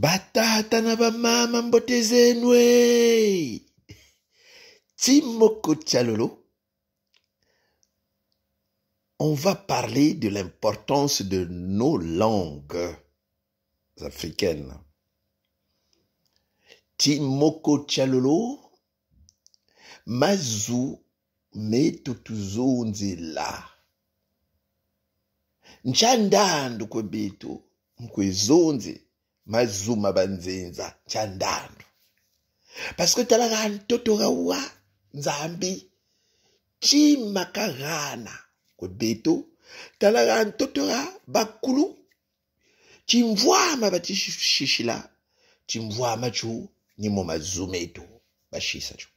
batata na bamama Timoko Tchalolo, on va parler de l'importance de nos langues africaines. Timoko Tchalolo, mazu metutuzonzela. Nchandandu kwebitu mkwezonze mazuma panzenza chandando pasikotala kani totoka wa nzambi cima kahana kudeto tala totoka bakulu chimvwama pacishishila chimvwama chu nimo mazumeto pashisa chu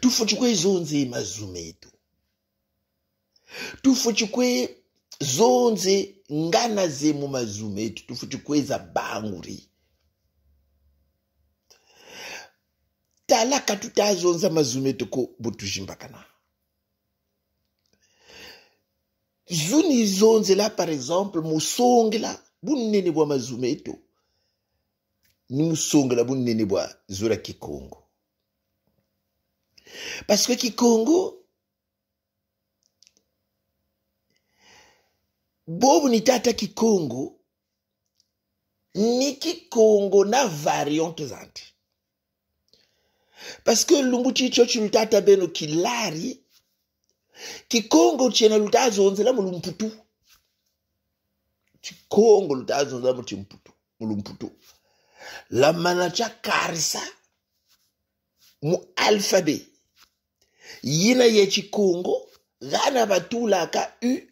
tufo chikwe zonze mazumeto tufo chikwe zonze ngana zemumazumu etu tufutikweza bangu ri talaka tutazonza mazumu etu ko butujimbakana zuni zonze la par exemple musongela la bunene bwa mazumu etu ni musongela la bunene bwa zura kikongo parce que kikongo bobu ni tata kikongo ni kikongo na variante zante paske lungu chicho chilutata beno kilari kikongo chena lutazonzela mulumputu chikongo lutazonzela muchimputu mulumputu lamana karsa mu alfabe yina ye chikongo ghana ka u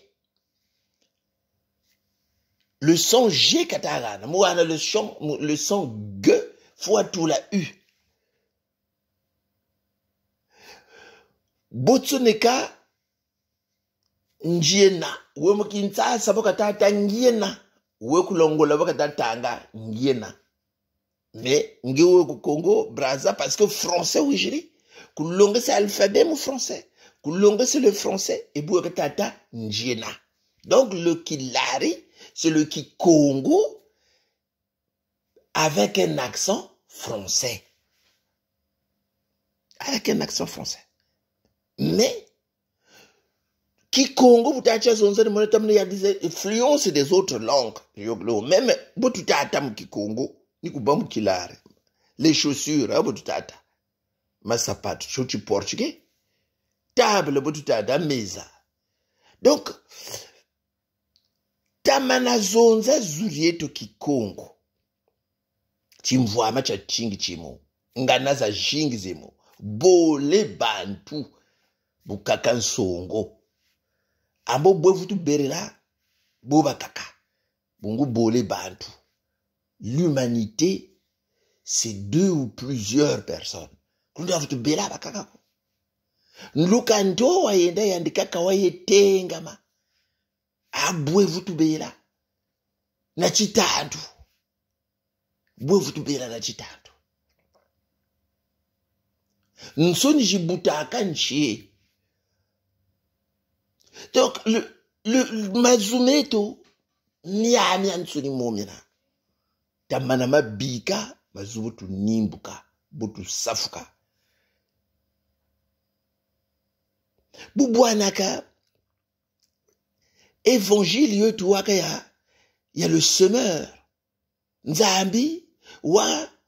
le son G katara moi le son le son G fois tout la U botsoneka Ngiena, we mukintsasa Tangiena, ngiena we kulongola ngiena Mais, ngiwe ku congo braza parce que français wujiri c'est alphabet mu français c'est le français et katata ngiena. donc le kilari c'est le Kikongo avec un accent français. Avec un accent français. Mais, Kikongo vous influence des autres langues. même tata Kikongo, ni kubamu Kikongo, Les chaussures hein, Ma sapate portugais. Table mesa. Donc tamanazonza nazonza zuri yetu kikongo chimvwama cha chingi chimo ngana za zhingi zimo bole bantu bukaka nsongo ambo bwevu tuberera bo bakaka bungu bole bantu l'humanité c'est deux ou plusieurs personnes kundi bakakako nluka ndo wayenda yandikaka wayetengama abwevu tubeera nakitantu bwevu tubeera nakitantu nsoni zibutaaka nki donc mazumeto niamya nsoni momina tamana mabika mazubu tunimbuka butusafuka bubwanaka Évangile, tu wakaya, il y a le semeur nzambi wa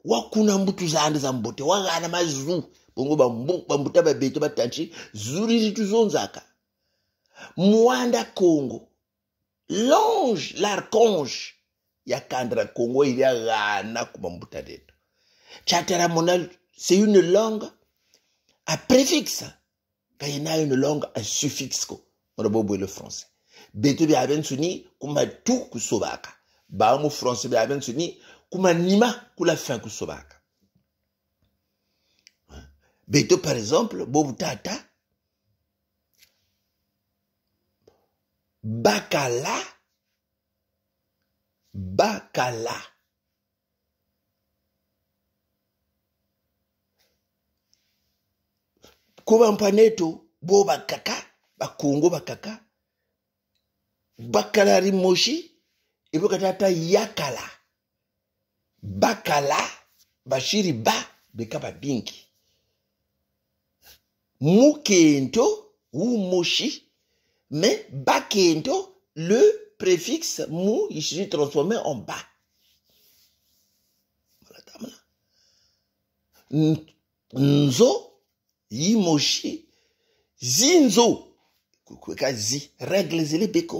ouah, mbutu zande za mbote wakana mazu bongo bambuta beto batanchi zuri zitu zonzaka mwanda kongo l'ange, l'archange, yakandra kongo ili aghana kumambuta letu Monal, c'est une langue à préfixe kayena une langue à suffixe ko beau boboe le français beto bya bensuni kuma tu kusobaka bangu france bya bensuni kuma nima kula fin kusobaka beto par exemple bobu tata bakala bakala kuba mpaneto bo bakaka bakungu bakaka Bakala rimoshi, i que tu yakala bakala bashiri ba bekaba bingi. binki mu ou moshi mais bakento, le préfixe mu il se transformé en ba nzo yimoshi zinzo zinzo. nzo zi regle zile beko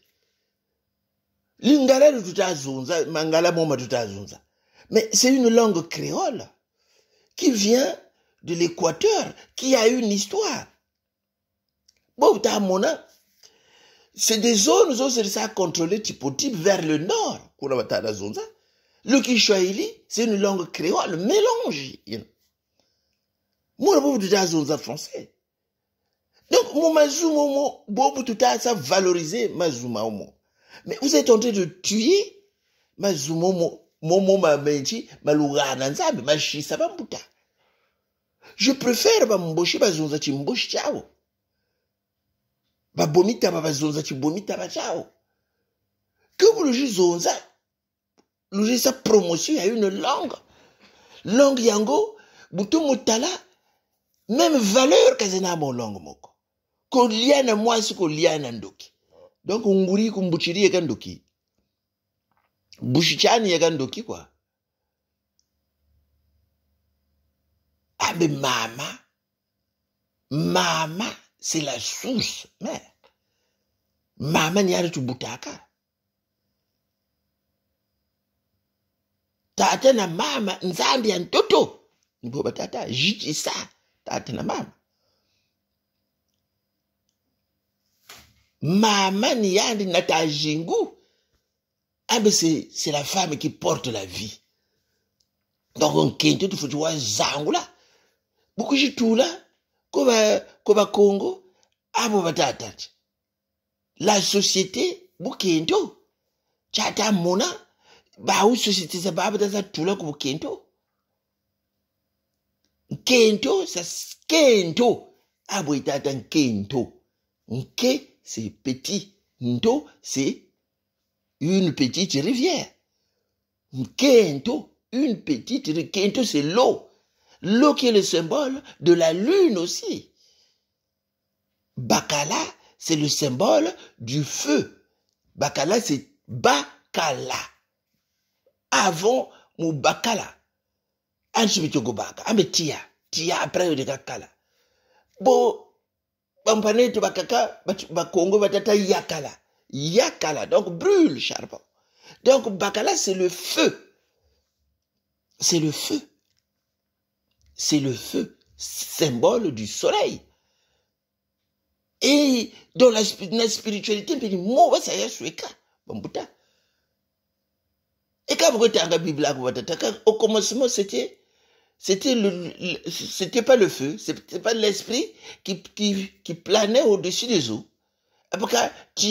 Lingala tutazunza, Mangala Moma tutazunza. Mais c'est une langue créole qui vient de l'Équateur, qui a une histoire. Mona, c'est des zones où c'est ça contrôlé type vers le nord. Le Kiswahili, c'est une langue créole, mélange. Moi, je français. Donc, mon mazou, mon, bon, tout ça, valoriser mazou, mon. Mais vous êtes en train de tuer ma mazumomo momo ma ma ça va bambuta. Je préfère bamboshi bazonza chimboshi chao. bonita, ma chibomita Que vous le zonza, le sa promotion a une langue. Langue yango, buto motala, même valeur zena mon langue moko. ce mwasi koliana ndoki. donc nguri kumbuchiri yakandoki mbushicani yakandokikwa ambe mama mama c'est la source mère mama ni aritubutaka tata na mama nzambi ya ntoto niboba tata sa tata na mama mama yandi nata jingu. Ah, mais c'est la femme qui porte la vie. Donc, on kente, tu faut tu vois, zangula. Beaucoup de tout là, comme, comme Congo, ah, bon, La société, bukento, chata mona, bah, ou société, ça va, ça tout là, comme kento. Kento, ça, kento. Ah, bon, tata, kento. Kento. c'est petit. Ndo, c'est une petite rivière. Kento, une petite rivière. Kento, c'est l'eau. L'eau qui est le symbole de la lune aussi. Bakala, c'est le symbole du feu. Bakala, c'est Bakala. Avant, mon Bakala. Ah, mais tia. Tia, après, on Bon, bakaka bakongo batata yakala yakala donc brûle charbon donc bakala c'est le feu c'est le feu c'est le feu symbole du soleil et dans la, ça y est je suis là. bambuta quand vous regardez la Bible, au commencement c'était c'était le, c'était pas le feu, c'était pas l'esprit qui, qui, qui planait au-dessus des eaux. Après, tu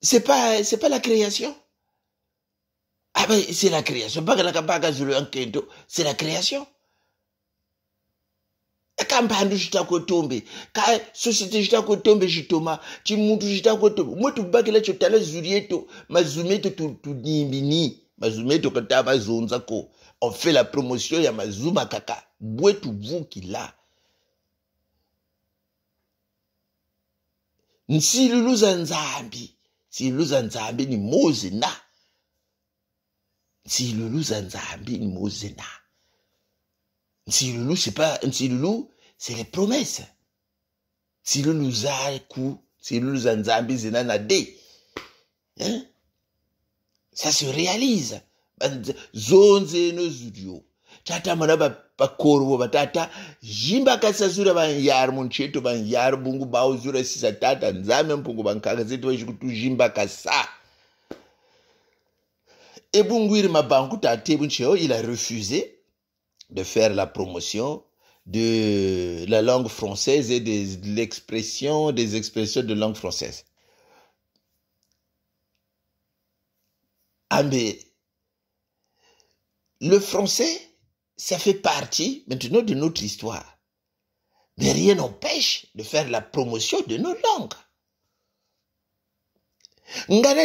C'est pas, c'est pas la création. Ah ben, c'est la création. C'est la création. ka mphando chitakotombe ka société chitakotombe chitoma chimuntu chitakotombe mwe tubakila chotala zuri yetu mazumi yetu tudimbini mazumi yetu kata mazonzako on fait la promotion ya mazuma kaka bwe tuvukila nsilulu za nzambi nsilulu za nzambi ni mozi na nsilulu za nzambi ni mozi na Si lulu c'est pas, lulu c'est les promesses. Si si lulu lulu a Nsirulu na dé, Hein? Ça se réalise. Zonze nos zudio. Tata manaba pakorwo batata zvimba akasasura vanyari muncheto yar bungu ba bauzura sa tata nzame mpungu vankaka zetu jimba kasa. ebungu iri mabhangu tatebu ncheo il a refusé de faire la promotion de la langue française et de l'expression des expressions de langue française. Ah mais le français, ça fait partie maintenant de notre histoire. Mais rien n'empêche de faire la promotion de nos langues. Ngana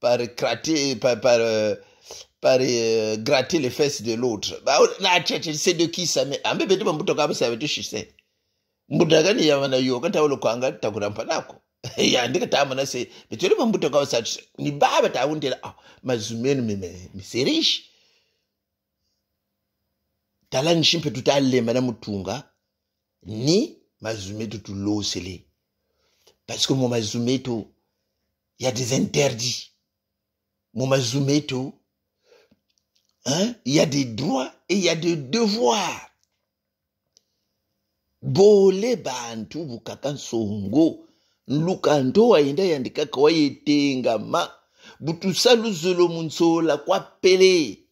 par, gratter, par, par, euh, par euh, gratter les fesses de l'autre c'est oh, de qui ça ah, mais ambe bete pamuto kapo savetishise mbuto yakaniyavana iyo wakataula kwanga ndika, mpanako yandikatamana se betele pamuto kapo satise ni baba taundela ah, mazumenu mime miserishi tala ni shimpe tutalema na mutunga ni mazumeto tulosele parce que mo mazumeto ya des interdits mu mazumeto. Hein? Il y a des droits et il y a des devoirs. bole bantu bukakantsongo nluka ndo ayenda yandikaka wayetengama butusa luzolo kwa pele.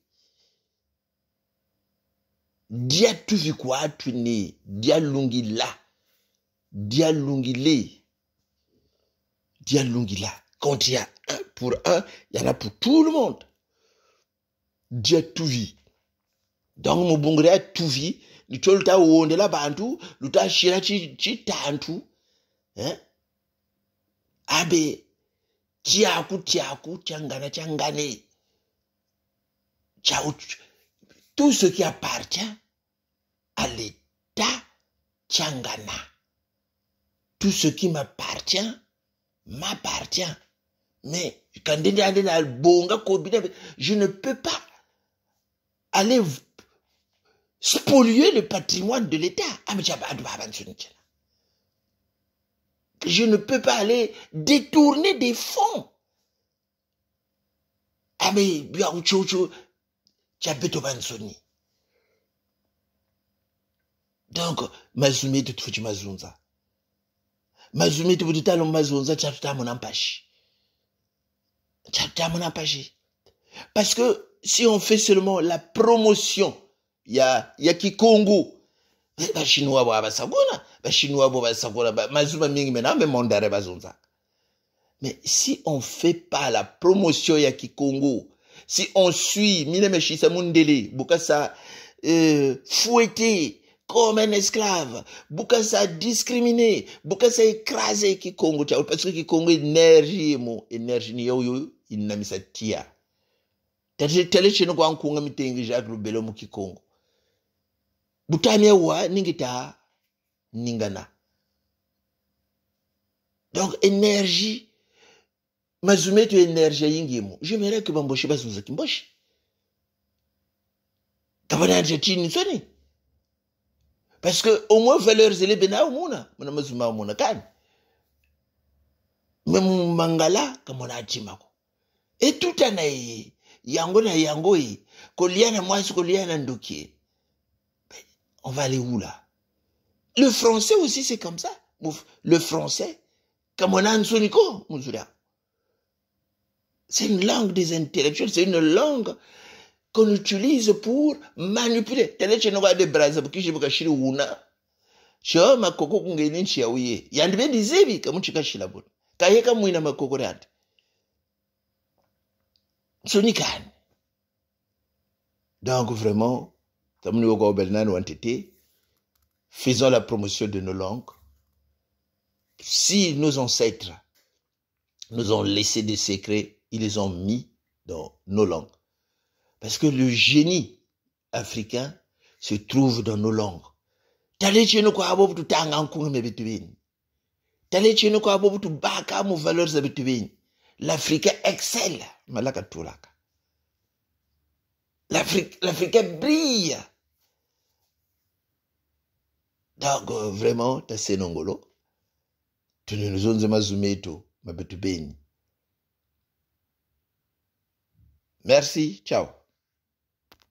dia tuvi kuatwini dia lungila dia lungile dia lungila Quand il y a un pour un, il y en a pour tout le monde. Dieu tout vit. Donc, mon bon gré, tout vit. Le la Hein? Abe, changana, changane. tout ce qui appartient à l'état changana. Tout ce qui m'appartient, m'appartient. Mais je ne peux pas aller spolier le patrimoine de l'État. Ah, je ne peux pas aller détourner des fonds. Ah, Donc, mazumi tutfuchi mazunza. Mazumi tutalo mazunza chatuta monampashi. Parce que si on fait seulement la promotion ya, ya Kikongo, les eh, chinois bo abasakona, ba chinois bo abasakona, ba mazuma mingi mena be mondare ça Mais si on fait pas la promotion ya Kikongo, si on suit Mileme Mundele, Bukasa euh, fouetté comme un esclave, Bukasa discriminé, Bukasa écrasé Kikongo, parce que Kikongo énergie mon énergie ni yo yo. inamisa tia tale chino kwa nkunga mitengi jacques lubelo mukikongo butani wa ningi ta ningana donc énergie mazume etu énergie yingimu jemera ke bamboshi bazunza kimboshi kabananja chini soni parce que au moins valeur zele bena omuna muna mazuma omuna kani me mumangala kamona achimako Et tout ye yango na yango ye na mwasi na ndoki on va aller où là le français aussi c'est comme ça le français comme on a nsoniko c'est une langue des intellectuels c'est une langue qu'on utilise pour manipuler tele chenova de brazza kishibukashiri una chao makoko kungeni nchi yauye yandibe dizevi kamuchikashila boni kaheka mwina makoko rati donc vraiment faisons la promotion de nos langues si nos ancêtres nous ont laissé des secrets ils les ont mis dans nos langues parce que le génie africain se trouve dans nos langues Tu valeurs l'Africain excelle. L'Africain brille. Donc, euh, vraiment, ta senongolo, tu ne nous onzema zumeto, ma betubeni. Merci, ciao.